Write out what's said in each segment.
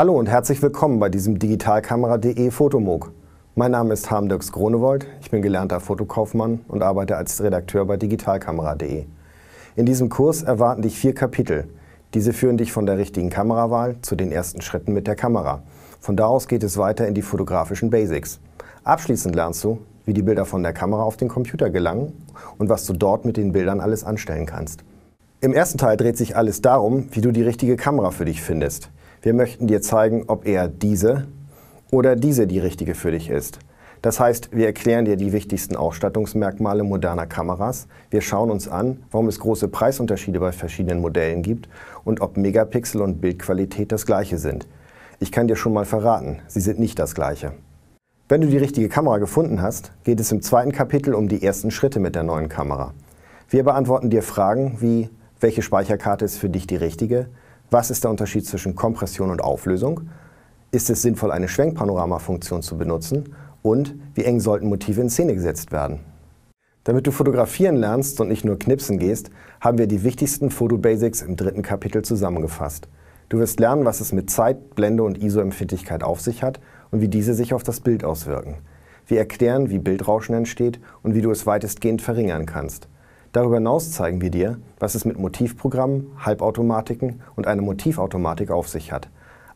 Hallo und herzlich willkommen bei diesem Digitalkamera.de Fotomog. Mein Name ist Harm-Dirks Gronewold, ich bin gelernter Fotokaufmann und arbeite als Redakteur bei digitalkamera.de. In diesem Kurs erwarten dich vier Kapitel. Diese führen dich von der richtigen Kamerawahl zu den ersten Schritten mit der Kamera. Von da aus geht es weiter in die fotografischen Basics. Abschließend lernst du, wie die Bilder von der Kamera auf den Computer gelangen und was du dort mit den Bildern alles anstellen kannst. Im ersten Teil dreht sich alles darum, wie du die richtige Kamera für dich findest. Wir möchten dir zeigen, ob eher diese oder diese die richtige für dich ist. Das heißt, wir erklären dir die wichtigsten Ausstattungsmerkmale moderner Kameras, wir schauen uns an, warum es große Preisunterschiede bei verschiedenen Modellen gibt und ob Megapixel und Bildqualität das gleiche sind. Ich kann dir schon mal verraten, sie sind nicht das gleiche. Wenn du die richtige Kamera gefunden hast, geht es im zweiten Kapitel um die ersten Schritte mit der neuen Kamera. Wir beantworten dir Fragen wie, welche Speicherkarte ist für dich die richtige, was ist der Unterschied zwischen Kompression und Auflösung? Ist es sinnvoll, eine Schwenkpanoramafunktion zu benutzen? Und wie eng sollten Motive in Szene gesetzt werden? Damit du fotografieren lernst und nicht nur knipsen gehst, haben wir die wichtigsten Foto-Basics im dritten Kapitel zusammengefasst. Du wirst lernen, was es mit Zeit, Blende und ISO-Empfindlichkeit auf sich hat und wie diese sich auf das Bild auswirken. Wir erklären, wie Bildrauschen entsteht und wie du es weitestgehend verringern kannst. Darüber hinaus zeigen wir dir, was es mit Motivprogrammen, Halbautomatiken und einer Motivautomatik auf sich hat.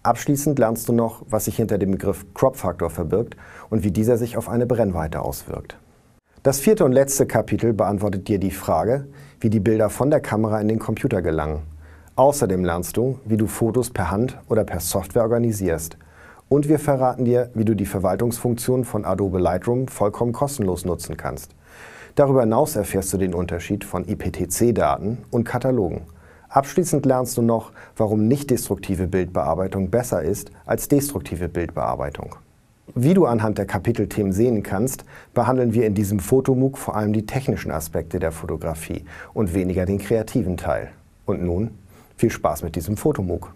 Abschließend lernst du noch, was sich hinter dem Begriff crop Factor verbirgt und wie dieser sich auf eine Brennweite auswirkt. Das vierte und letzte Kapitel beantwortet dir die Frage, wie die Bilder von der Kamera in den Computer gelangen. Außerdem lernst du, wie du Fotos per Hand oder per Software organisierst. Und wir verraten dir, wie du die Verwaltungsfunktion von Adobe Lightroom vollkommen kostenlos nutzen kannst. Darüber hinaus erfährst du den Unterschied von IPTC-Daten und Katalogen. Abschließend lernst du noch, warum nicht destruktive Bildbearbeitung besser ist als destruktive Bildbearbeitung. Wie du anhand der Kapitelthemen sehen kannst, behandeln wir in diesem Fotomuk vor allem die technischen Aspekte der Fotografie und weniger den kreativen Teil. Und nun viel Spaß mit diesem Fotomuk.